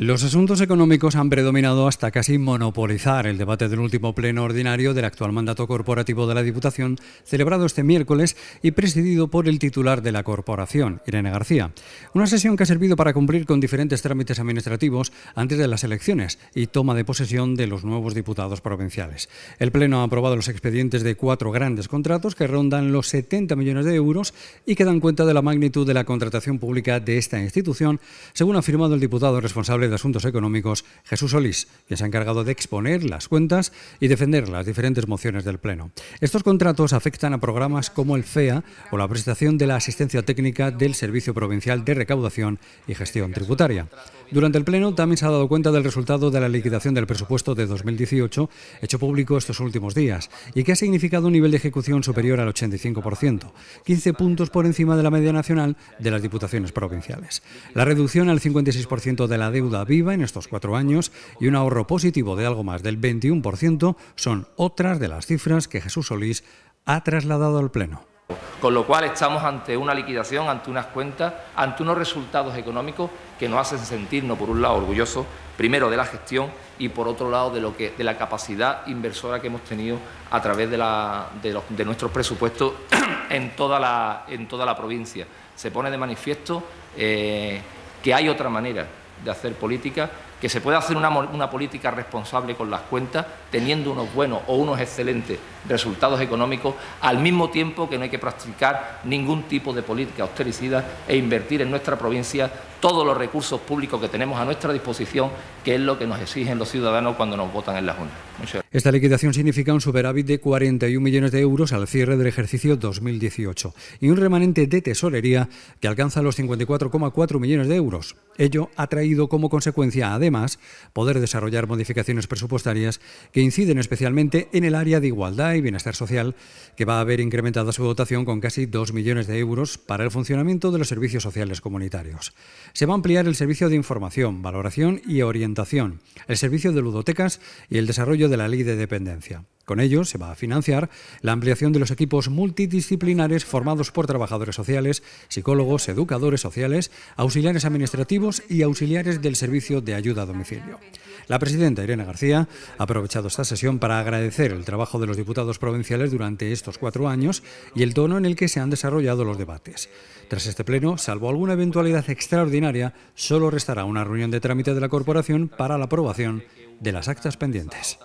Los asuntos económicos han predominado hasta casi monopolizar el debate del último pleno ordinario del actual mandato corporativo de la Diputación, celebrado este miércoles y presidido por el titular de la corporación, Irene García. Una sesión que ha servido para cumplir con diferentes trámites administrativos antes de las elecciones y toma de posesión de los nuevos diputados provinciales. El pleno ha aprobado los expedientes de cuatro grandes contratos que rondan los 70 millones de euros y que dan cuenta de la magnitud de la contratación pública de esta institución, según ha afirmado el diputado responsable de Asuntos Económicos, Jesús Solís, que se ha encargado de exponer las cuentas y defender las diferentes mociones del Pleno. Estos contratos afectan a programas como el FEA o la prestación de la asistencia técnica del Servicio Provincial de Recaudación y Gestión Tributaria. Durante el Pleno también se ha dado cuenta del resultado de la liquidación del presupuesto de 2018, hecho público estos últimos días, y que ha significado un nivel de ejecución superior al 85%, 15 puntos por encima de la media nacional de las diputaciones provinciales. La reducción al 56% de la deuda viva en estos cuatro años y un ahorro positivo de algo más del 21% son otras de las cifras que Jesús Solís ha trasladado al Pleno. Con lo cual estamos ante una liquidación, ante unas cuentas, ante unos resultados económicos que nos hacen sentirnos, por un lado, orgullosos, primero de la gestión y por otro lado de, lo que, de la capacidad inversora que hemos tenido a través de, nuestros presupuestos en toda, la, en toda la provincia. Se pone de manifiesto eh, que hay otra manera de hacer política que se pueda hacer una, política responsable con las cuentas teniendo unos buenos o unos excelentes resultados económicos, al mismo tiempo que no hay que practicar ningún tipo de política austericida e invertir en nuestra provincia todos los recursos públicos que tenemos a nuestra disposición, que es lo que nos exigen los ciudadanos cuando nos votan en las urnas. Esta liquidación significa un superávit de 41 millones de euros al cierre del ejercicio 2018 y un remanente de tesorería que alcanza los 54,4 millones de euros. Ello ha traído como consecuencia, además, además poder desarrollar modificaciones presupuestarias que inciden especialmente en el área de igualdad y bienestar social, que va a haber incrementado su dotación con casi 2 millones de euros para el funcionamiento de los servicios sociales comunitarios. Se va a ampliar el servicio de información, valoración y orientación, el servicio de ludotecas y el desarrollo de la ley de dependencia. Con ello se va a financiar la ampliación de los equipos multidisciplinares formados por trabajadores sociales, psicólogos, educadores sociales, auxiliares administrativos y auxiliares del servicio de ayuda a domicilio. La presidenta Irene García ha aprovechado esta sesión para agradecer el trabajo de los diputados provinciales durante estos cuatro años y el tono en el que se han desarrollado los debates. Tras este pleno, salvo alguna eventualidad extraordinaria, solo restará una reunión de trámite de la corporación para la aprobación de las actas pendientes.